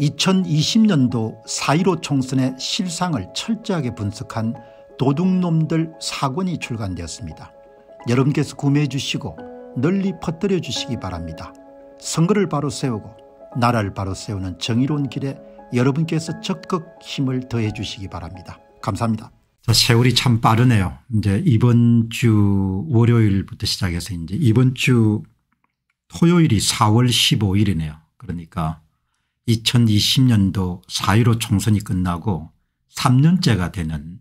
2020년도 4.15 총선의 실상을 철저하게 분석한 도둑놈들 사권이 출간되었습니다. 여러분께서 구매해 주시고 널리 퍼뜨려 주시기 바랍니다. 선거를 바로 세우고 나라를 바로 세우는 정의로운 길에 여러분께서 적극 힘을 더해 주시기 바랍니다. 감사합니다. 세월이 참 빠르네요. 이제 이번 주 월요일부터 시작해서 이제 이번 주 토요일이 4월 15일이네요. 그러니까 2020년도 4.15 총선이 끝나고 3년째가 되는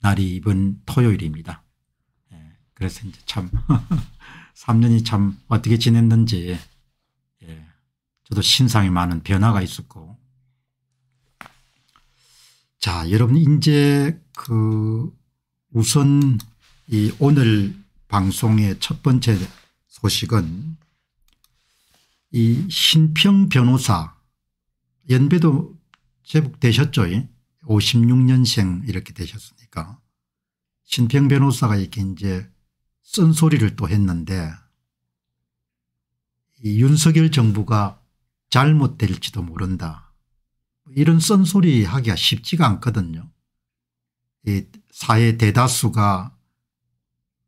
날이 이번 토요일입니다. 예, 그래서 이제 참 3년이 참 어떻게 지냈는지 예, 저도 신상에 많은 변화가 있었고 자 여러분 이제 그 우선 이 오늘 방송의 첫 번째 소식은 이 신평 변호사 연배도 제국 되셨죠. 56년생 예? 이렇게 되셨으니까 신평 변호사가 이렇게 이제 쓴소리를 또 했는데 이 윤석열 정부가 잘못될지도 모른다. 이런 쓴소리 하기가 쉽지가 않거든요. 이 사회 대다수가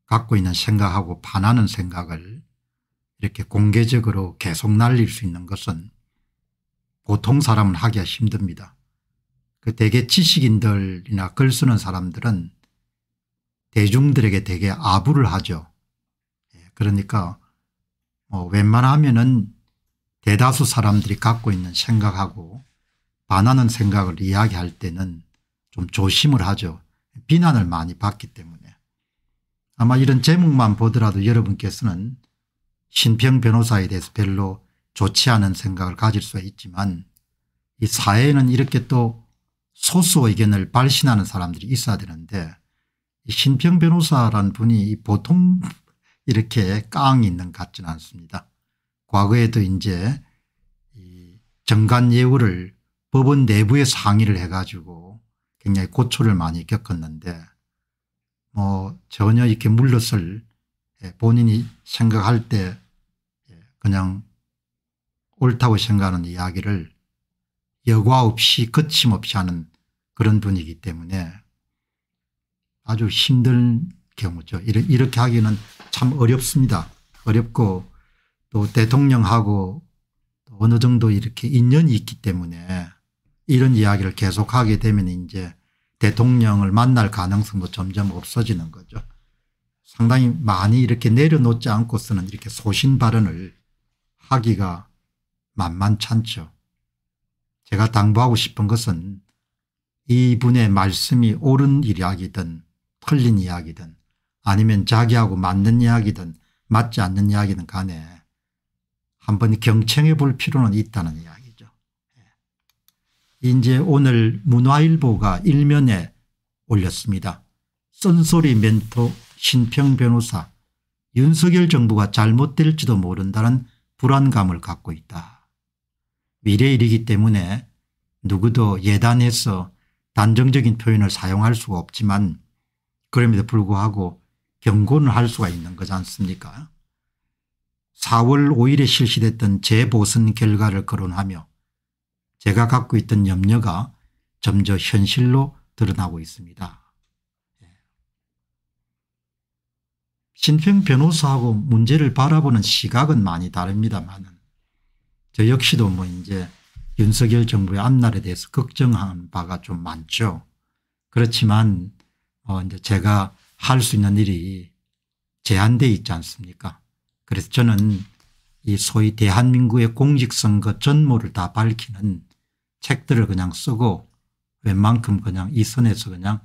갖고 있는 생각하고 반하는 생각을 이렇게 공개적으로 계속 날릴 수 있는 것은 보통 사람은 하기가 힘듭니다. 그 대개 지식인들이나 글 쓰는 사람들은 대중들에게 되게 아부를 하죠. 예, 그러니까 뭐 웬만하면은 대다수 사람들이 갖고 있는 생각하고 반하는 생각을 이야기할 때는 좀 조심을 하죠. 비난을 많이 받기 때문에. 아마 이런 제목만 보더라도 여러분께서는 신평 변호사에 대해서 별로 좋지 않은 생각을 가질 수 있지만 이 사회에는 이렇게 또 소수 의견을 발신하는 사람들이 있어야 되는데 신평 변호사라는 분이 보통 이렇게 깡이 있는 것 같지는 않습니다. 과거에도 이제 정관 예우를 법원 내부에 상의를 해가지고 굉장히 고초를 많이 겪었는데 뭐 전혀 이렇게 물러설 예, 본인이 생각할 때 그냥 옳다고 생각하는 이야기를 여과 없이 거침없이 하는 그런 분이기 때문에 아주 힘든 경우죠. 이렇게 하기는 참 어렵습니다. 어렵고 또 대통령하고 어느 정도 이렇게 인연이 있기 때문에 이런 이야기를 계속하게 되면 이제 대통령을 만날 가능성도 점점 없어지는 거죠. 상당히 많이 이렇게 내려놓지 않고서는 이렇게 소신 발언을 하기가 만만찮죠. 제가 당부하고 싶은 것은 이분의 말씀이 옳은 이야기든 틀린 이야기든 아니면 자기하고 맞는 이야기든 맞지 않는 이야기든 간에 한번 경청해 볼 필요는 있다는 이야기죠. 예. 이제 오늘 문화일보가 일면에 올렸습니다. 쓴소리 멘토 신평 변호사 윤석열 정부가 잘못될지도 모른다는 불안감을 갖고 있다. 미래일이기 때문에 누구도 예단해서 단정적인 표현을 사용할 수가 없지만 그럼에도 불구하고 경고는 할 수가 있는 거지 않습니까 4월 5일에 실시됐던 재보선 결과를 거론하며 제가 갖고 있던 염려가 점점 현실로 드러나고 있습니다. 신평 변호사하고 문제를 바라보는 시각은 많이 다릅니다만 저 역시도 뭐 이제 윤석열 정부의 앞날에 대해서 걱정하는 바가 좀 많죠. 그렇지만 어 이제 제가 할 수 있는 일이 제한돼 있지 않습니까? 그래서 저는 이 소위 대한민국의 공직선거 전모를 다 밝히는 책들을 그냥 쓰고 웬만큼 그냥 이 선에서 그냥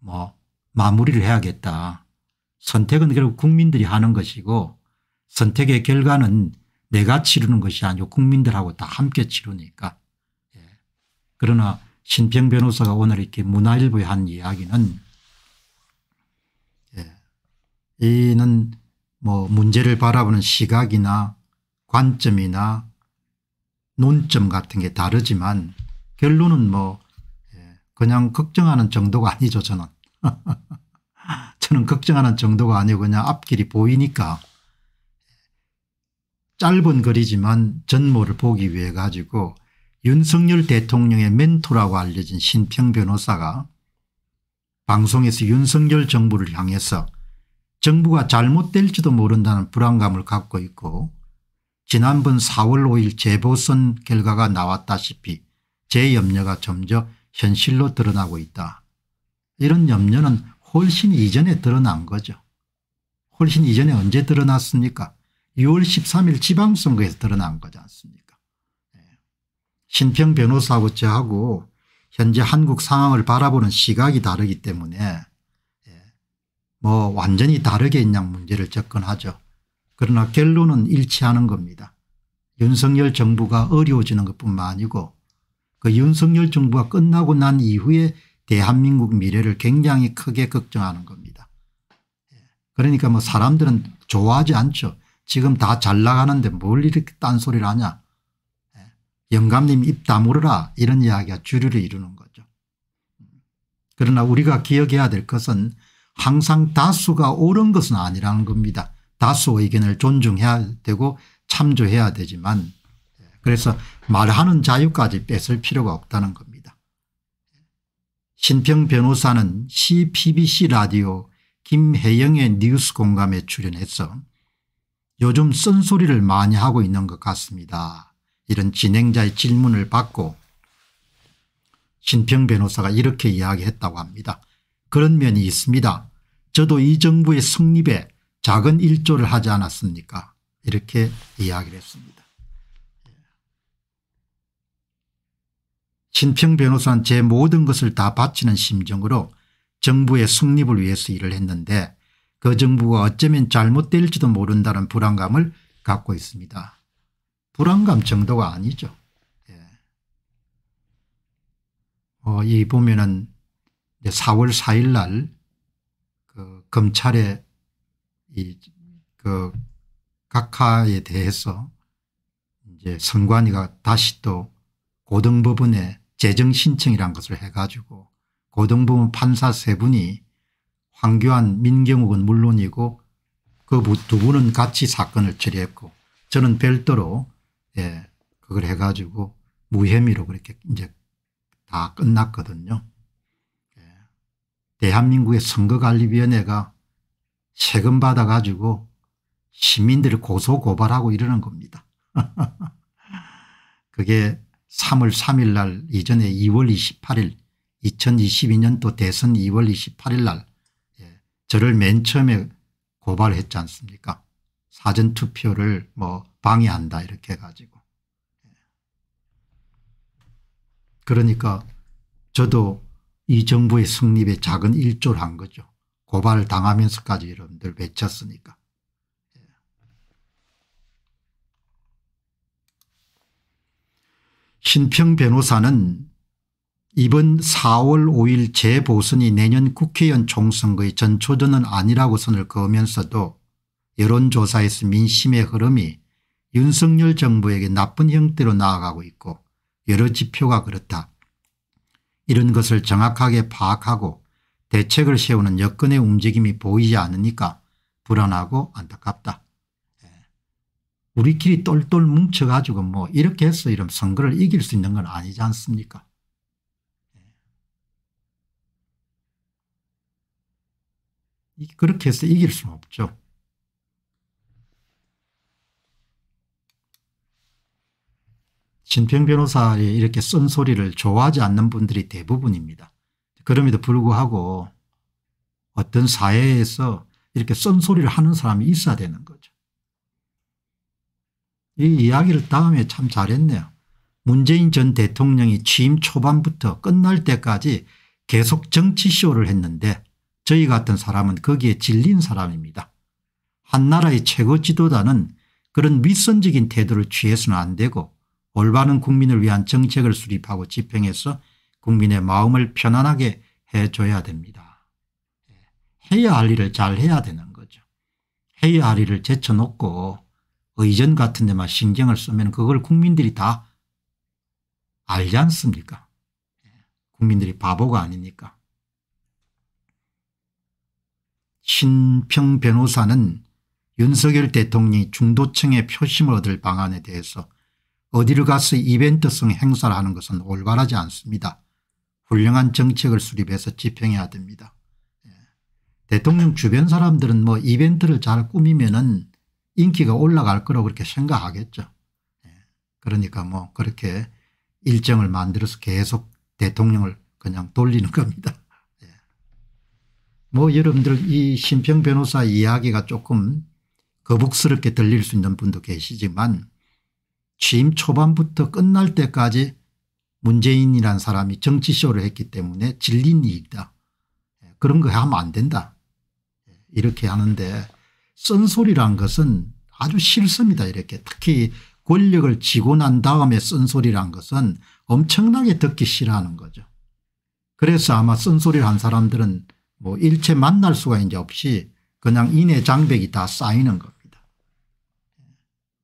뭐 마무리를 해야겠다. 선택은 결국 국민들이 하는 것이고 선택의 결과는 내가 치르는 것이 아니고 국민들하고 다 함께 치르니까. 예. 그러나 신평 변호사가 오늘 이렇게 문화일보에 한 이야기는 예. 이는 뭐 문제를 바라보는 시각이나 관점이나 논점 같은 게 다르지만 결론은 뭐 예, 그냥 걱정하는 정도가 아니죠 저는. 저는 걱정하는 정도가 아니고 그냥 앞길이 보이니까 짧은 거리지만 전모를 보기 위해 가지고 윤석열 대통령의 멘토라고 알려진 신평 변호사가 방송에서 윤석열 정부를 향해서 정부가 잘못될지도 모른다는 불안감을 갖고 있고 지난번 4월 5일 재보선 결과가 나왔다시피 제 염려가 점점 현실로 드러나고 있다. 이런 염려는 훨씬 이전에 드러난 거죠. 훨씬 이전에 언제 드러났습니까? 6월 13일 지방선거에서 드러난 거지 않습니까? 예. 신평 변호사하고 저하고 현재 한국 상황을 바라보는 시각이 다르기 때문에 예. 뭐 완전히 다르게 인양 문제를 접근하죠. 그러나 결론은 일치하는 겁니다. 윤석열 정부가 어려워지는 것뿐만 아니고 그 윤석열 정부가 끝나고 난 이후에 대한민국 미래를 굉장히 크게 걱정하는 겁니다. 예. 그러니까 뭐 사람들은 좋아하지 않죠. 지금 다 잘 나가는데 뭘 이렇게 딴소리를 하냐. 예. 영감님 입 다물어라 이런 이야기가 주류를 이루는 거죠. 그러나 우리가 기억해야 될 것은 항상 다수가 옳은 것은 아니라는 겁니다. 다수 의견을 존중해야 되고 참조해야 되지만 예. 그래서 말하는 자유까지 뺏을 필요가 없다는 겁니다. 신평 변호사는 CPBC 라디오 김혜영의 뉴스 공감에 출연해서 요즘 쓴소리를 많이 하고 있는 것 같습니다. 이런 진행자의 질문을 받고 신평 변호사가 이렇게 이야기했다고 합니다. 그런 면이 있습니다. 저도 이 정부의 성립에 작은 일조를 하지 않았습니까 이렇게 이야기를 했습니다. 신평 변호사는 제 모든 것을 다 바치는 심정으로 정부의 승립을 위해서 일을 했는데 그 정부가 어쩌면 잘못될지도 모른다는 불안감을 갖고 있습니다. 불안감 정도가 아니죠. 예. 어, 이 보면은 4월 4일 날그 검찰의 이그 각하에 대해서 이제 선관위가 다시 또 고등법원에 재정 신청이란 것을 해가지고 고등부문 판사 세 분이 황교안 민경욱은 물론이고 그 두 분은 같이 사건을 처리했고 저는 별도로 예, 그걸 해가지고 무혐의로 그렇게 이제 다 끝났거든요. 예. 대한민국의 선거관리위원회가 세금 받아가지고 시민들을 고소 고발하고 이러는 겁니다. 그게 3월 3일 날 이전에 2월 28일 2022년도 대선 2월 28일 날 예, 저를 맨 처음에 고발했지 않습니까 사전투표를 뭐 방해한다 이렇게 해가지고 예. 그러니까 저도 이 정부의 승립에 작은 일조를 한 거죠. 고발 당하면서까지 여러분들 외쳤으니까. 신평 변호사는 이번 4월 5일 재보선이 내년 국회의원 총선거의 전초전은 아니라고 선을 그으면서도 여론조사에서 민심의 흐름이 윤석열 정부에게 나쁜 형태로 나아가고 있고 여러 지표가 그렇다. 이런 것을 정확하게 파악하고 대책을 세우는 여건의 움직임이 보이지 않으니까 불안하고 안타깝다. 우리끼리 똘똘 뭉쳐가지고 뭐 이렇게 해서 이런 선거를 이길 수 있는 건 아니지 않습니까? 예. 그렇게 해서 이길 수는 없죠. 진평 변호사의 이렇게 쓴소리를 좋아하지 않는 분들이 대부분입니다. 그럼에도 불구하고 어떤 사회에서 이렇게 쓴소리를 하는 사람이 있어야 되는 거죠. 이 이야기를 다음에 참 잘했네요. 문재인 전 대통령이 취임 초반부터 끝날 때까지 계속 정치쇼를 했는데 저희 같은 사람은 거기에 질린 사람입니다. 한 나라의 최고 지도자는 그런 윗선적인 태도를 취해서는 안 되고 올바른 국민을 위한 정책을 수립하고 집행해서 국민의 마음을 편안하게 해줘야 됩니다. 해야 할 일을 잘 해야 되는 거죠. 해야 할 일을 제쳐놓고 의전 같은 데만 신경을 쓰면 그걸 국민들이 다 알지 않습니까? 국민들이 바보가 아니니까. 신평 변호사는 윤석열 대통령이 중도층의 표심을 얻을 방안에 대해서 어디를 가서 이벤트성 행사를 하는 것은 올바르지 않습니다. 훌륭한 정책을 수립해서 집행해야 됩니다. 예. 대통령 주변 사람들은 뭐 이벤트를 잘 꾸미면은 인기가 올라갈 거라고 그렇게 생각하겠죠. 예. 그러니까 뭐 그렇게 일정을 만들어서 계속 대통령을 그냥 돌리는 겁니다. 예. 뭐 여러분들 이 심평 변호사 이야기가 조금 거북스럽게 들릴 수 있는 분도 계시지만 취임 초반부터 끝날 때까지 문재인이란 사람이 정치쇼를 했기 때문에 진린이다. 예. 그런 거 하면 안 된다. 이렇게 하는데 쓴소리란 것은 아주 싫습니다. 이렇게 특히 권력을 쥐고 난 다음에 쓴소리란 것은 엄청나게 듣기 싫어하는 거죠. 그래서 아마 쓴소리를 한 사람들은 뭐 일체 만날 수가 이제 없이 그냥 인해 장벽이 다 쌓이는 겁니다.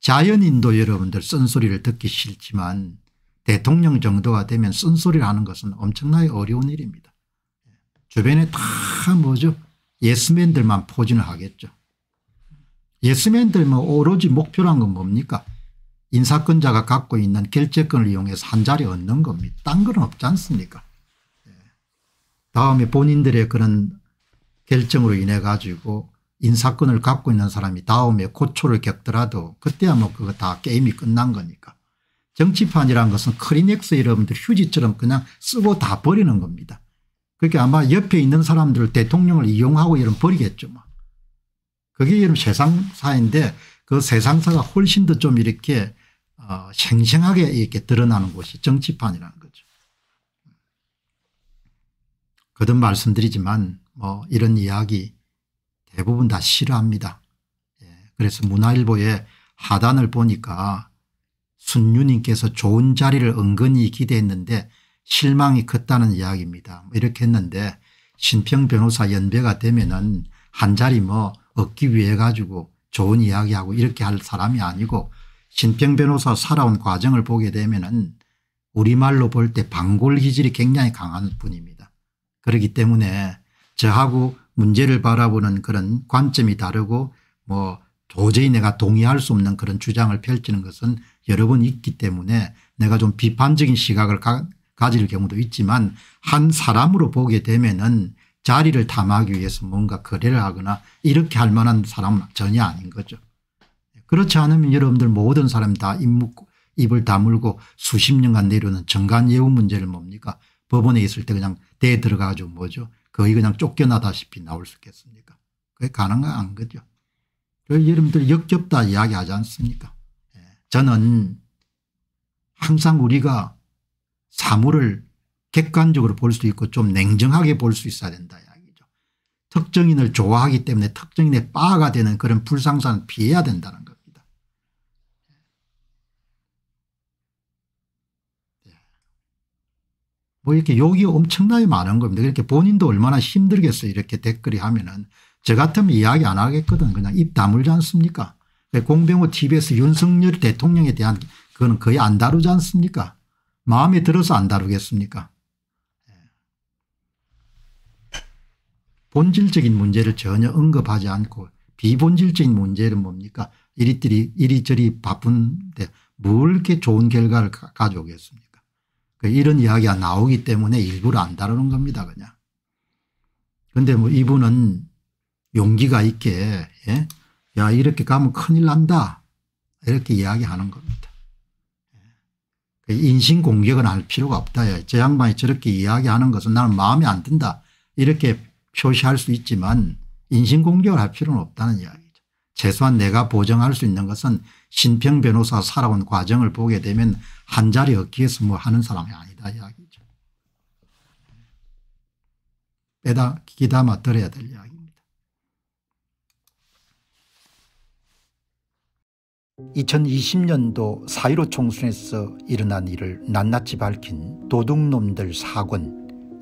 자연인도 여러분들 쓴소리를 듣기 싫지만 대통령 정도가 되면 쓴소리를 하는 것은 엄청나게 어려운 일입니다. 주변에 다 뭐죠 예스맨들만 포진을 하겠죠. 예스맨들 뭐 오로지 목표란 건 뭡니까? 인사권자가 갖고 있는 결재권을 이용해서 한 자리 얻는 겁니다. 딴 건 없지 않습니까? 예. 다음에 본인들의 그런 결정으로 인해 가지고 인사권을 갖고 있는 사람이 다음에 고초를 겪더라도 그때야 뭐 그거 다 게임이 끝난 거니까. 정치판이란 것은 크리넥스 여러분들 휴지처럼 그냥 쓰고 다 버리는 겁니다. 그게 렇 아마 옆에 있는 사람들을 대통령을 이용하고 이런 버리겠죠. 뭐. 그게 이름 세상사인데 그 세상사가 훨씬 더 좀 이렇게 어 생생하게 이렇게 드러나는 곳이 정치판이라는 거죠. 거듭 말씀드리지만 뭐 이런 이야기 대부분 다 싫어합니다. 예. 그래서 문화일보의 하단을 보니까 순유님께서 좋은 자리를 은근히 기대했는데 실망이 컸다는 이야기입니다. 뭐 이렇게 했는데 신평 변호사 연배가 되면은 한 자리 뭐 얻기 위해 가지고 좋은 이야기하고 이렇게 할 사람이 아니고 신평 변호사 살아온 과정을 보게 되면 은 우리말로 볼 때 방골 기질이 굉장히 강한 분입니다. 그렇기 때문에 저하고 문제를 바라보는 그런 관점이 다르고 뭐 도저히 내가 동의할 수 없는 그런 주장을 펼치는 것은 여러 번 있기 때문에 내가 좀 비판적인 시각을 가, 가질 경우도 있지만 한 사람으로 보게 되면 은 자리를 탐하기 위해서 뭔가 거래를 하거나 이렇게 할 만한 사람은 전혀 아닌 거죠. 그렇지 않으면 여러분들 모든 사람 다입을 다물고 수십 년간 내려오는 정간예우 문제를 뭡니까 법원에 있을 때 그냥 대들어가지고 뭐죠 거의 그냥 쫓겨나다시피 나올 수 있겠습니까 그게 가능한 거죠. 여러분들 역겹다 이야기하지 않습니까 예. 저는 항상 우리가 사물을 객관적으로 볼 수 있고 좀 냉정하게 볼 수 있어야 된다 이야기죠. 특정인을 좋아하기 때문에 특정인의 빠가 되는 그런 불상사는 피해야 된다는 겁니다. 예. 뭐 이렇게 욕이 엄청나게 많은 겁니다. 그렇게 본인도 얼마나 힘들겠어요. 이렇게 댓글이 하면은 저 같으면 이야기 안 하겠거든. 그냥 입 다물지 않습니까? 공병호 t v 에 윤석열 대통령에 대한 그거는 거의 안 다루지 않습니까? 마음에 들어서 안 다루겠습니까? 본질적인 문제를 전혀 언급하지 않고 비본질적인 문제는 뭡니까 이리저리 이리저리 바쁜데 뭘 이렇게 좋은 결과를 가져오겠습니까 그 이런 이야기가 나오기 때문에 일부러 안 다루는 겁니다 그냥. 근데 뭐 이분은 용기가 있게 예? 야 이렇게 가면 큰일 난다 이렇게 이야기하는 겁니다. 예. 그 인신공격은 할 필요가 없다. 저 양반이 저렇게 이야기하는 것은 나는 마음에 안 든다. 이렇게 표시할 수 있지만 인신공격을 할 필요는 없다는 이야기죠. 최소한 내가 보정할 수 있는 것은 신평 변호사 살아온 과정을 보게 되면 한 자리 얻기에서 뭐 하는 사람이 아니다 이야기죠. 빼다 기담아 들어야 될 이야기입니다. 2020년도 4.15 총선에서 일어난 일을 낱낱이 밝힌 도둑놈들 사권